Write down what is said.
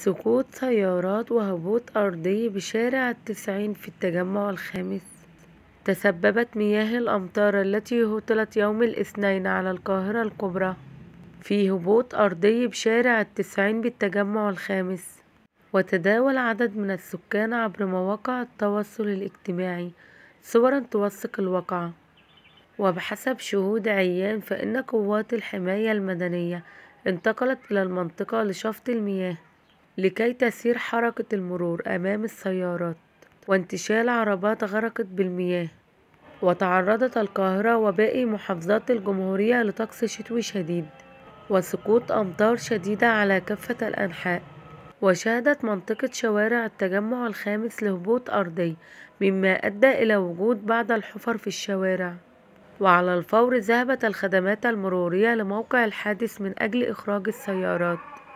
سقوط سيارات وهبوط أرضي بشارع التسعين في التجمع الخامس تسببت مياه الأمطار التي هطلت يوم الاثنين على القاهرة الكبرى في هبوط أرضي بشارع التسعين بالتجمع الخامس وتداول عدد من السكان عبر مواقع التواصل الاجتماعي صورا توثق الواقعة وبحسب شهود عيان فإن قوات الحماية المدنية انتقلت إلى المنطقة لشفط المياه لكي تسير حركة المرور أمام السيارات وانتشال عربات غرقت بالمياه وتعرضت القاهرة وباقي محافظات الجمهورية لطقس شتوي شديد وسقوط أمطار شديدة على كافة الأنحاء وشهدت منطقة شوارع التجمع الخامس لهبوط أرضي مما أدى إلى وجود بعض الحفر في الشوارع وعلى الفور ذهبت الخدمات المرورية لموقع الحادث من أجل إخراج السيارات